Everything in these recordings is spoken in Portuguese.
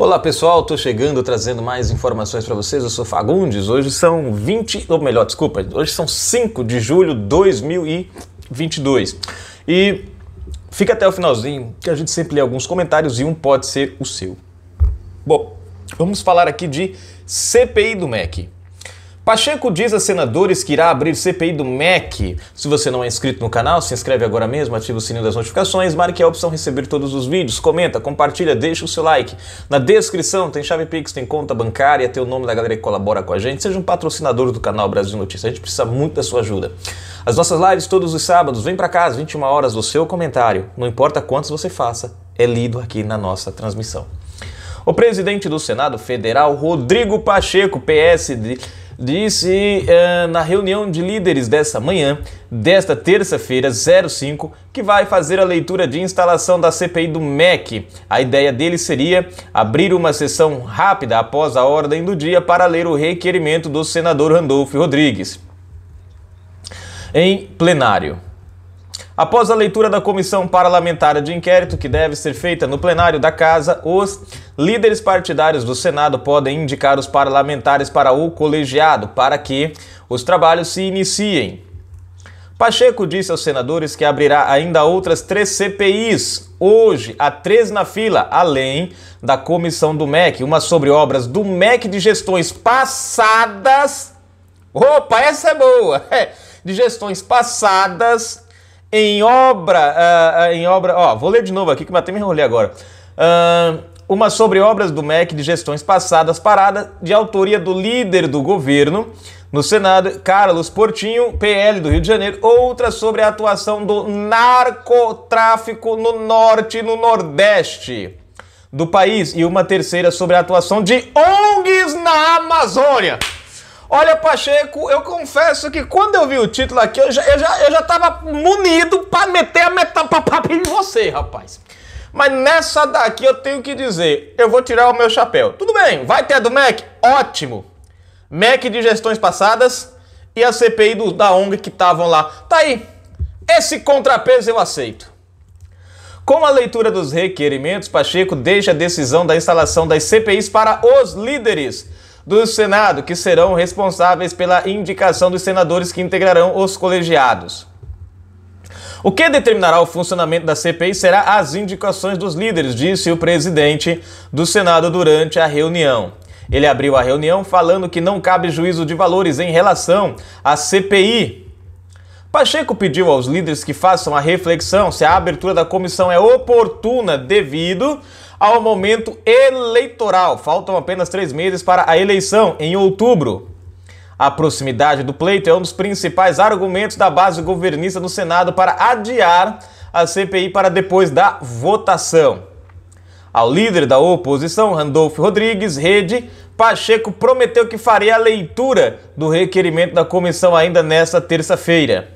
Olá pessoal, estou chegando trazendo mais informações para vocês. Eu sou Fagundes. Hoje são 20, ou melhor, desculpa, hoje são 5 de julho de 2022. E fica até o finalzinho, que a gente sempre lê alguns comentários e um pode ser o seu. Bom, vamos falar aqui de CPI do MEC. Pacheco diz a senadores que irá abrir CPI do MEC. Se você não é inscrito no canal, se inscreve agora mesmo, ativa o sininho das notificações, marque a opção receber todos os vídeos, comenta, compartilha, deixa o seu like. Na descrição tem chave Pix, tem conta bancária, tem o nome da galera que colabora com a gente. Seja um patrocinador do canal Brasil Notícias, a gente precisa muito da sua ajuda. As nossas lives todos os sábados, vem para casa, 21 horas, o seu comentário, não importa quantos você faça, é lido aqui na nossa transmissão. O presidente do Senado Federal, Rodrigo Pacheco, PSD disse uh, na reunião de líderes dessa manhã, desta terça-feira, 05, que vai fazer a leitura de instalação da CPI do MEC. A ideia dele seria abrir uma sessão rápida após a ordem do dia para ler o requerimento do senador Randolfo Rodrigues. Em plenário. Após a leitura da comissão parlamentar de inquérito que deve ser feita no plenário da casa, os líderes partidários do Senado podem indicar os parlamentares para o colegiado para que os trabalhos se iniciem. Pacheco disse aos senadores que abrirá ainda outras três CPIs. Hoje, há três na fila, além da comissão do MEC, uma sobre obras do MEC de gestões passadas. Opa, essa é boa! de gestões passadas em obra. Uh, em obra. Ó, vou ler de novo aqui que até me enrolei agora. Uh, uma sobre obras do MEC de gestões passadas parada, de autoria do líder do governo no Senado, Carlos Portinho, PL do Rio de Janeiro, outra sobre a atuação do narcotráfico no norte e no nordeste do país, e uma terceira sobre a atuação de ONGs na Amazônia. Olha, Pacheco, eu confesso que quando eu vi o título aqui, eu já, eu já, eu já tava munido para meter a metapapapa em você, rapaz. Mas nessa daqui eu tenho que dizer, eu vou tirar o meu chapéu. Tudo bem, vai ter a do MEC? Ótimo. MEC de gestões passadas e a CPI do, da ONG que estavam lá. Tá aí. Esse contrapeso eu aceito. Com a leitura dos requerimentos, Pacheco deixa a decisão da instalação das CPIs para os líderes do Senado, que serão responsáveis pela indicação dos senadores que integrarão os colegiados. O que determinará o funcionamento da CPI será as indicações dos líderes, disse o presidente do Senado durante a reunião. Ele abriu a reunião falando que não cabe juízo de valores em relação à CPI. Pacheco pediu aos líderes que façam a reflexão se a abertura da comissão é oportuna devido ao momento eleitoral. Faltam apenas três meses para a eleição, em outubro. A proximidade do pleito é um dos principais argumentos da base governista no Senado para adiar a CPI para depois da votação. Ao líder da oposição, Randolfo Rodrigues Rede, Pacheco prometeu que faria a leitura do requerimento da comissão ainda nesta terça-feira.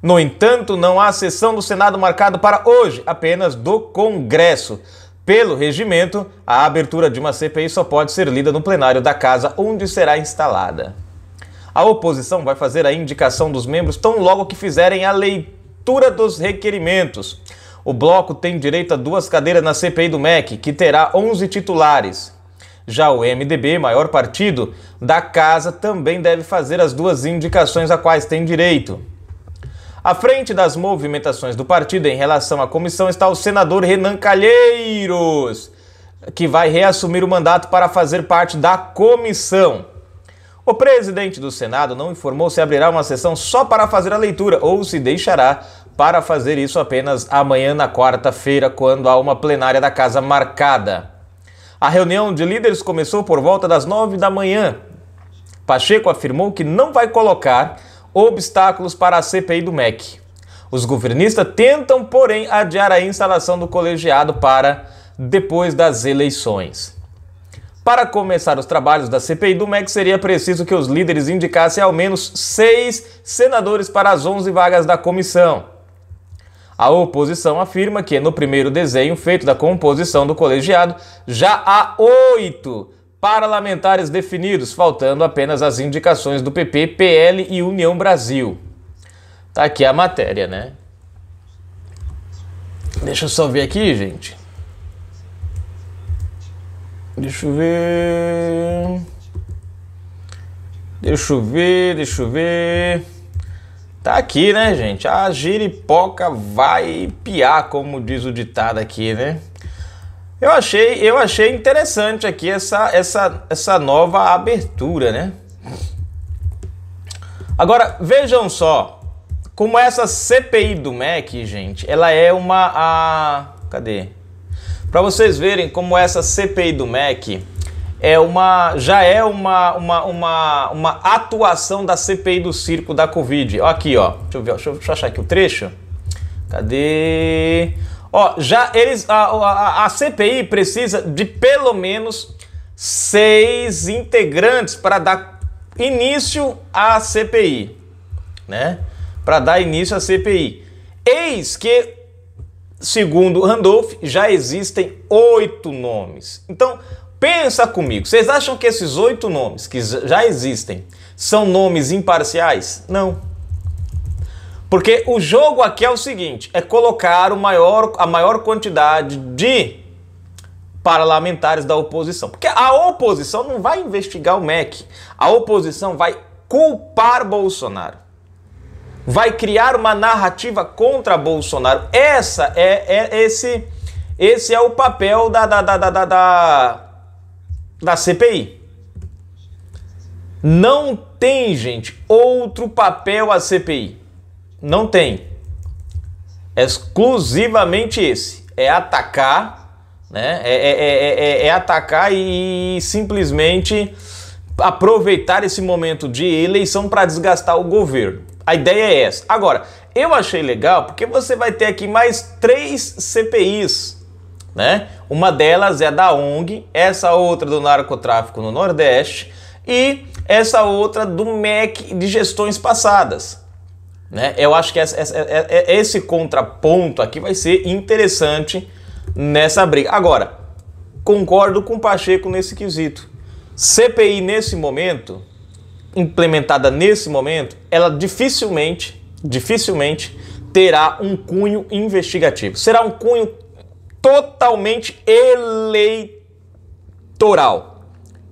No entanto, não há sessão do Senado marcada para hoje, apenas do Congresso. Pelo regimento, a abertura de uma CPI só pode ser lida no plenário da casa onde será instalada. A oposição vai fazer a indicação dos membros tão logo que fizerem a leitura dos requerimentos. O bloco tem direito a duas cadeiras na CPI do MEC, que terá 11 titulares. Já o MDB, maior partido da casa, também deve fazer as duas indicações a quais tem direito. À frente das movimentações do partido em relação à comissão está o senador Renan Calheiros, que vai reassumir o mandato para fazer parte da comissão. O presidente do Senado não informou se abrirá uma sessão só para fazer a leitura ou se deixará para fazer isso apenas amanhã, na quarta-feira, quando há uma plenária da casa marcada. A reunião de líderes começou por volta das nove da manhã. Pacheco afirmou que não vai colocar obstáculos para a CPI do MEC. Os governistas tentam, porém, adiar a instalação do colegiado para depois das eleições. Para começar os trabalhos da CPI do MEC, seria preciso que os líderes indicassem ao menos seis senadores para as 11 vagas da comissão. A oposição afirma que, no primeiro desenho feito da composição do colegiado, já há oito parlamentares definidos, faltando apenas as indicações do PP, PL e União Brasil. Tá aqui a matéria, né? Deixa eu só ver aqui, gente. Deixa eu ver. Deixa eu ver, deixa eu ver. Tá aqui, né, gente? A giripoca vai piar, como diz o ditado aqui, né? Eu achei, eu achei interessante aqui essa, essa, essa nova abertura, né? Agora, vejam só, como essa CPI do MEC, gente, ela é uma. A... Cadê? Para vocês verem como essa CPI do MEC é uma, já é uma, uma, uma, uma atuação da CPI do circo da Covid. Aqui, ó. Deixa eu ver, deixa eu, deixa eu achar aqui o trecho. Cadê? Ó, já eles. A, a, a, CPI precisa de pelo menos seis integrantes para dar início à CPI, né? Para dar início à CPI. Eis que Segundo Randolph, já existem oito nomes. Então, pensa comigo. Vocês acham que esses oito nomes que já existem são nomes imparciais? Não. Porque o jogo aqui é o seguinte: é colocar maior, a maior quantidade de parlamentares da oposição. Porque a oposição não vai investigar o MEC, a oposição vai culpar Bolsonaro vai criar uma narrativa contra Bolsonaro. Essa é, é esse esse é o papel da da, da, da, da, da CPI. Não tem, gente, outro papel a CPI. Não tem. exclusivamente esse. É atacar, né? É, é, é, é atacar e simplesmente aproveitar esse momento de eleição para desgastar o governo. A ideia é essa. Agora, eu achei legal porque você vai ter aqui mais três CPIs, né? Uma delas é da ONG, essa outra do narcotráfico no Nordeste e essa outra do MEC de gestões passadas. Né? Eu acho que essa, essa, é, é, é, esse contraponto aqui vai ser interessante nessa briga. Agora, concordo com o Pacheco nesse quesito. CPI nesse momento implementada nesse momento, ela dificilmente, dificilmente terá um cunho investigativo. Será um cunho totalmente eleitoral.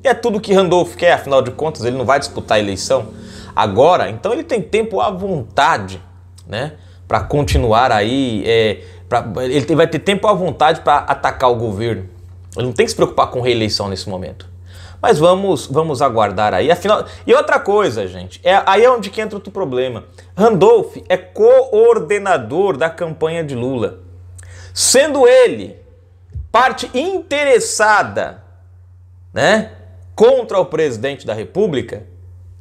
E é tudo que Randolph quer, afinal de contas, ele não vai disputar a eleição agora, então ele tem tempo à vontade, né? Para continuar aí, é, pra, ele vai ter tempo à vontade para atacar o governo. Ele não tem que se preocupar com reeleição nesse momento. Mas vamos, vamos aguardar aí. Afinal, e outra coisa, gente, é aí é onde que entra outro problema. Randolph é coordenador da campanha de Lula. Sendo ele parte interessada, né, contra o presidente da República,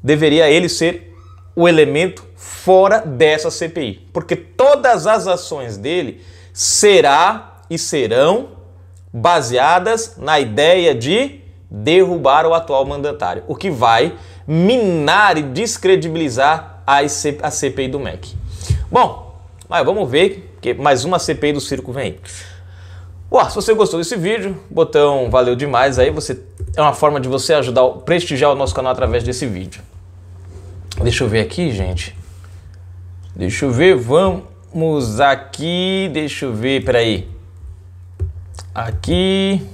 deveria ele ser o elemento fora dessa CPI, porque todas as ações dele será e serão baseadas na ideia de derrubar o atual mandatário, o que vai minar e descredibilizar a, C a CPI do MEC. Bom, mas vamos ver, que mais uma CPI do circo vem aí. Ué, se você gostou desse vídeo, botão valeu demais aí, você é uma forma de você ajudar, prestigiar o nosso canal através desse vídeo. Deixa eu ver aqui, gente. Deixa eu ver, vamos aqui, deixa eu ver, peraí. Aqui...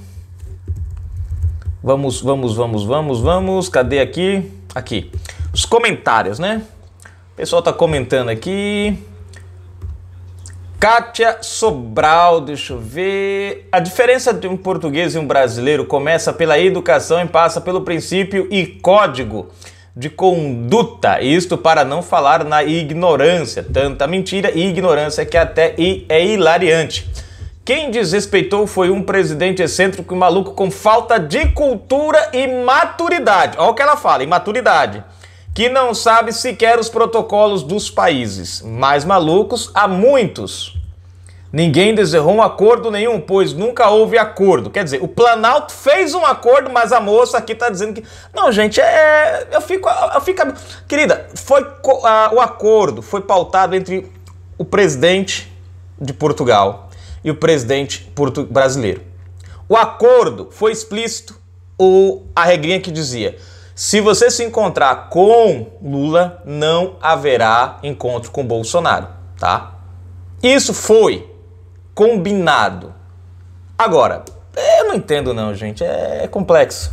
Vamos, vamos, vamos, vamos, vamos. Cadê aqui? Aqui. Os comentários, né? O pessoal tá comentando aqui. Kátia Sobral, deixa eu ver. A diferença de um português e um brasileiro começa pela educação e passa pelo princípio e código de conduta, isto para não falar na ignorância, tanta mentira e ignorância que até é hilariante. Quem desrespeitou foi um presidente excêntrico e maluco com falta de cultura e maturidade. Olha o que ela fala, imaturidade. Que não sabe sequer os protocolos dos países. Mais malucos há muitos. Ninguém deserrou um acordo nenhum, pois nunca houve acordo. Quer dizer, o Planalto fez um acordo, mas a moça aqui está dizendo que. Não, gente, é. Eu fico. Eu fico... Querida, foi o acordo foi pautado entre o presidente de Portugal e o presidente brasileiro. O acordo foi explícito, o, a regrinha que dizia: se você se encontrar com Lula, não haverá encontro com Bolsonaro, tá? Isso foi combinado. Agora, eu não entendo não, gente, é, é complexo.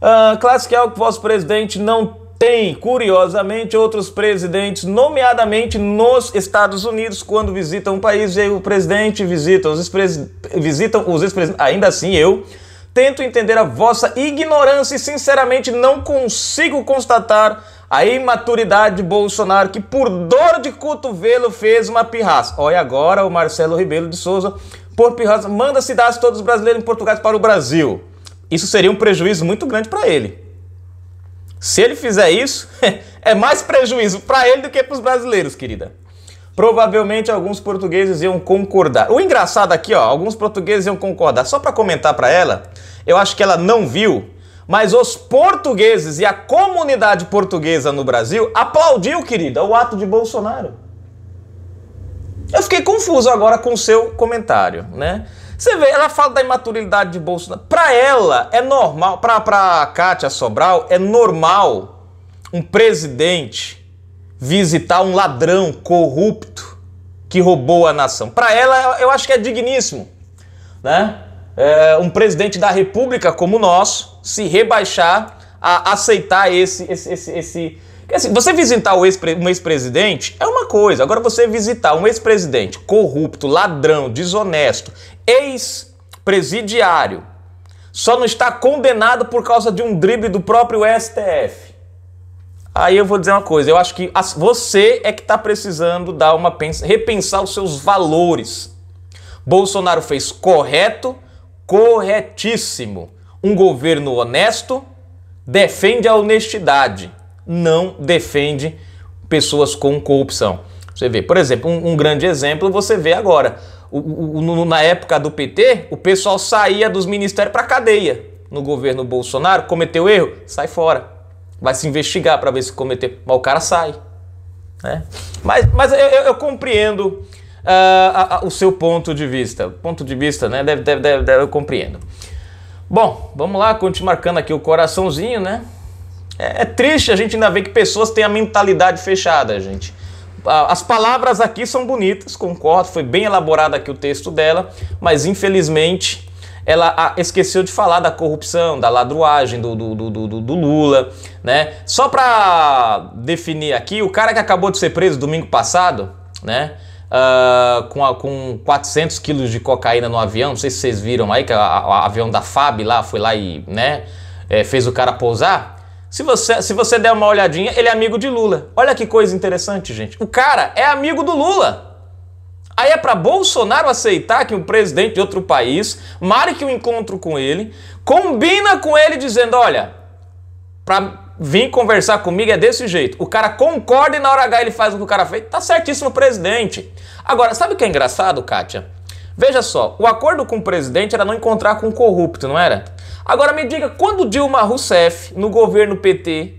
Uh, ah, claro que é o que o vosso presidente não tem, curiosamente, outros presidentes, nomeadamente nos Estados Unidos, quando visitam um país e o presidente visita os ex-presidentes. Ainda assim, eu tento entender a vossa ignorância e, sinceramente, não consigo constatar a imaturidade de Bolsonaro, que por dor de cotovelo fez uma pirraça. Olha agora o Marcelo Ribeiro de Souza, por pirraça, manda cidades todos os brasileiros em Portugal para o Brasil. Isso seria um prejuízo muito grande para ele. Se ele fizer isso, é mais prejuízo para ele do que para os brasileiros, querida. Provavelmente alguns portugueses iam concordar. O engraçado aqui, ó, alguns portugueses iam concordar. Só para comentar para ela, eu acho que ela não viu, mas os portugueses e a comunidade portuguesa no Brasil aplaudiu, querida, o ato de Bolsonaro. Eu fiquei confuso agora com o seu comentário, né? Você vê, ela fala da imaturidade de Bolsonaro. Né? Para ela, é normal, para Kátia Sobral, é normal um presidente visitar um ladrão corrupto que roubou a nação. Para ela, eu acho que é digníssimo, né? É, um presidente da república como o nosso se rebaixar a aceitar esse, esse, esse, esse porque assim, você visitar um ex-presidente é uma coisa, agora você visitar um ex-presidente corrupto, ladrão, desonesto, ex-presidiário, só não está condenado por causa de um drible do próprio STF. Aí eu vou dizer uma coisa, eu acho que você é que está precisando dar uma repensar os seus valores. Bolsonaro fez correto, corretíssimo. Um governo honesto defende a honestidade não defende pessoas com corrupção. Você vê, por exemplo, um, um grande exemplo você vê agora. O, o, na época do PT, o pessoal saía dos ministérios para cadeia. No governo Bolsonaro, cometeu erro, sai fora. Vai se investigar para ver se cometeu. Mas o cara sai. Né? Mas, mas eu, eu compreendo uh, a, a, o seu ponto de vista. O ponto de vista, né? Deve, deve, deve, deve, eu compreendo. Bom, vamos lá, continuo marcando aqui o coraçãozinho, né? É, é triste a gente ainda ver que pessoas têm a mentalidade fechada, gente. As palavras aqui são bonitas, concordo, foi bem elaborado aqui o texto dela, mas infelizmente ela esqueceu de falar da corrupção, da ladruagem do, do, do, do, do Lula, né? Só para definir aqui, o cara que acabou de ser preso domingo passado, né? Uh, com, a, com 400 quilos de cocaína no avião, não sei se vocês viram aí que o avião da FAB lá foi lá e, né? É, fez o cara pousar. Se você, se você der uma olhadinha, ele é amigo de Lula. Olha que coisa interessante, gente. O cara é amigo do Lula. Aí é para Bolsonaro aceitar que um presidente de outro país marque um encontro com ele, combina com ele dizendo: olha, para vir conversar comigo é desse jeito. O cara concorda e na hora H ele faz o que o cara fez. Tá certíssimo, presidente. Agora, sabe o que é engraçado, Kátia? Veja só, o acordo com o presidente era não encontrar com o corrupto, não era? Agora me diga, quando Dilma Rousseff, no governo PT,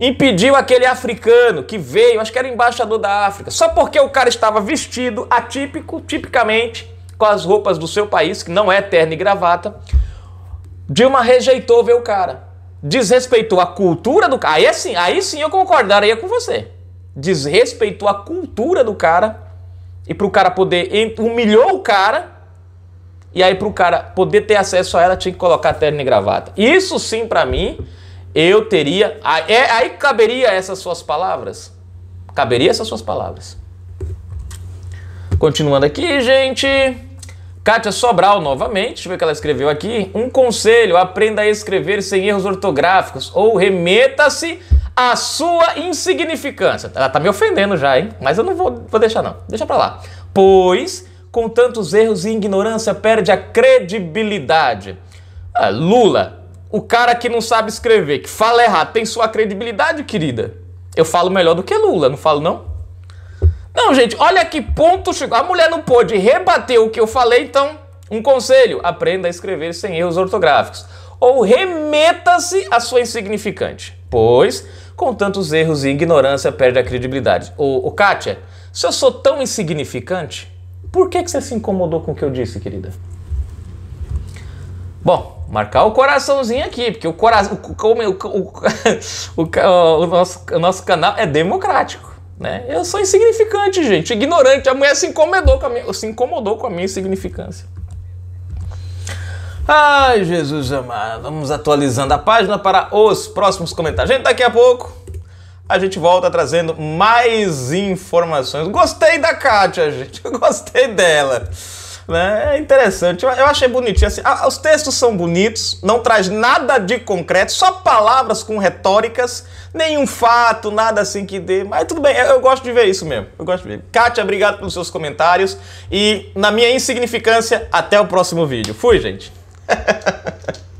impediu aquele africano que veio, acho que era embaixador da África, só porque o cara estava vestido atípico, tipicamente, com as roupas do seu país, que não é terno e gravata, Dilma rejeitou ver o cara. Desrespeitou a cultura do cara. Aí é sim, aí sim eu concordaria com você. Desrespeitou a cultura do cara e para o cara poder humilhou o cara e aí, para o cara poder ter acesso a ela, tinha que colocar terno e gravata. Isso sim, para mim, eu teria. Ah, é, aí caberia essas suas palavras? Caberia essas suas palavras. Continuando aqui, gente. Kátia Sobral, novamente, deixa eu ver o que ela escreveu aqui. Um conselho: aprenda a escrever sem erros ortográficos ou remeta-se à sua insignificância. Ela tá me ofendendo já, hein? Mas eu não vou, vou deixar, não. Deixa pra lá. Pois com tantos erros e ignorância perde a credibilidade. Ah, Lula, o cara que não sabe escrever, que fala errado, tem sua credibilidade, querida. Eu falo melhor do que Lula, não falo não? Não, gente, olha que ponto chegou. A mulher não pôde rebater o que eu falei, então, um conselho: aprenda a escrever sem erros ortográficos. Ou remeta-se à sua insignificante, pois, com tantos erros e ignorância, perde a credibilidade. Ô, ô Kátia, se eu sou tão insignificante, por que, que você se incomodou com o que eu disse, querida? Bom, marcar o coraçãozinho aqui, porque o coração, o, o, o, o, nosso, o nosso canal é democrático, né? Eu sou insignificante, gente, ignorante. A mulher se incomodou com a minha, se incomodou com a minha insignificância. Ai, Jesus amado, vamos atualizando a página para os próximos comentários. Gente, daqui a pouco a gente volta trazendo mais informações. Gostei da Kátia, gente. Eu gostei dela. Né? É interessante. Eu, achei bonitinho. Assim, os textos são bonitos, não traz nada de concreto, só palavras com retóricas, nenhum fato, nada assim que dê. Mas tudo bem, eu, eu gosto de ver isso mesmo. Eu gosto de ver. Kátia, obrigado pelos seus comentários. E, na minha insignificância, até o próximo vídeo. Fui, gente.